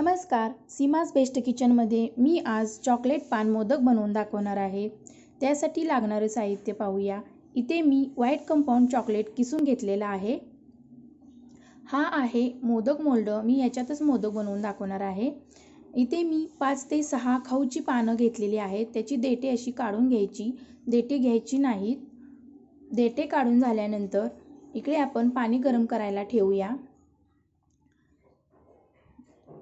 नमस्कार सीमाज बेस्ट किचनमध्ये मी आज चॉकलेट पान मोदक बनवून दाखवणार आहे त्यासाठी लागणारं साहित्य पाहूया इथे मी व्हाईट कंपाऊंड चॉकलेट किसून घेतलेला आहे हा आहे मोदक मोल्ड मी याच्यातच मोदक बनवून दाखवणार आहे इथे मी पाच ते सहा खाऊची पानं घेतलेली आहेत त्याची देटे अशी काढून घ्यायची देटे घ्यायची नाहीत देटे काढून झाल्यानंतर इकडे आपण पाणी गरम करायला ठेवूया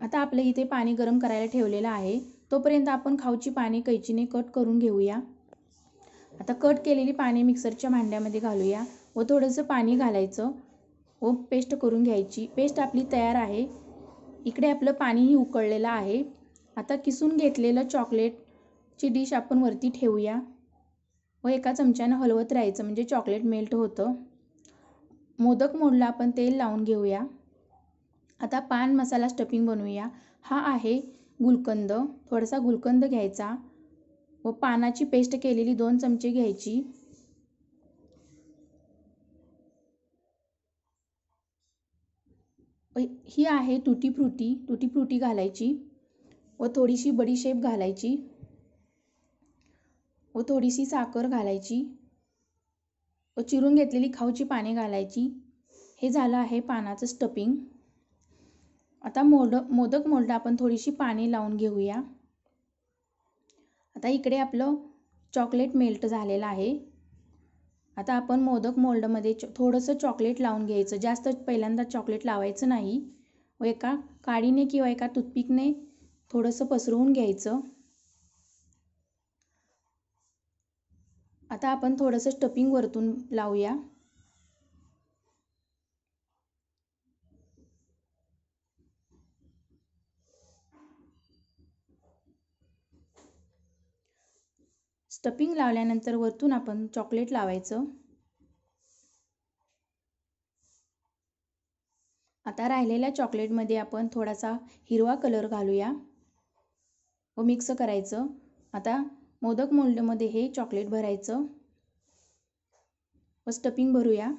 आता आपलं इथे पाणी गरम करायला ठेवलेलं आहे तोपर्यंत आपण खाऊची पाणी कैचीने कट करून घेऊया आता कट केलेली पाणी मिक्सरच्या भांड्यामध्ये घालूया व थोडंसं पाणी घालायचं व पेस्ट करून घ्यायची पेस्ट आपली तयार आहे इकडे आपलं पाणीही उकळलेलं आहे आता किसून घेतलेलं चॉकलेटची डिश आपण वरती ठेवूया व एका चमच्यानं हलवत राहायचं म्हणजे चॉकलेट मेल्ट होतं मोदक मोडला आपण तेल लावून घेऊया आता पान मसाला स्टफिंग बनवूया हा आहे गुलकंद थोडासा गुलकंद घ्यायचा व पानाची पेस्ट केलेली दोन चमचे घ्यायची ही आहे तुटी फ्रुटी तुटी फ्रुटी घालायची व थोडीशी बडीशेप घालायची व थोडीशी साखर घालायची व चिरून घेतलेली खाऊची पाने घालायची हे झालं आहे पानाचं स्टफिंग आता मोड मोदक मोल्ड आपण थोडीशी पाणी लावून घेऊया आता इकडे आपलं चॉकलेट मेल्ट झालेलं आहे आता आपण मोदक मोल्डमध्ये चो थोडंसं चॉकलेट लावून घ्यायचं जास्त पहिल्यांदा चॉकलेट लावायचं नाही व एका काडीने किंवा एका तुथपिकने थोडंसं पसरवून घ्यायचं आता आपण थोडंसं स्टपिंग वरतून लावूया स्टपिंग लावल्यानंतर वरतून आपण चॉकलेट लावायचं आता राहिलेल्या चॉकलेटमध्ये आपण थोडासा हिरवा कलर घालूया व मिक्स करायचं आता मोदक मोल्डमध्ये हे चॉकलेट भरायचं व स्टपिंग भरूया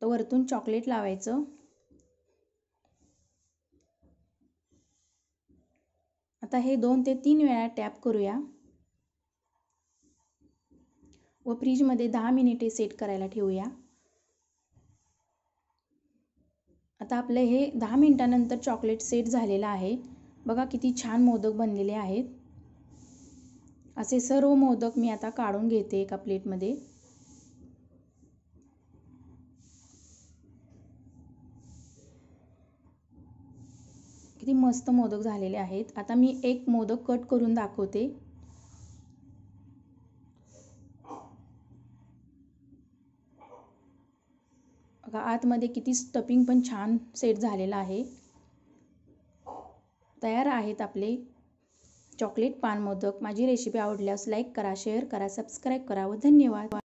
तर वरतून चॉकलेट लावायचं आता हे दोन ते तीन वेळा टॅप करूया व फ्रीजमध्ये दहा मिनिटे सेट करायला ठेवूया आता आपलं हे दहा मिनिटानंतर चॉकलेट सेट झालेलं आहे बघा किती छान मोदक बनलेले आहेत असे सर्व मोदक मी आता काढून घेते एका प्लेटमध्ये किती मस्त मोदक झालेले आहेत आता मी एक मोदक कट करून दाखवते बघा आतमध्ये किती स्टपिंग पण छान सेट झालेला आहे तयार आहेत आपले चॉकलेट पान मोदक माझी रेसिपी आवडल्यास लाईक करा शेअर करा सबस्क्राईब करा व धन्यवाद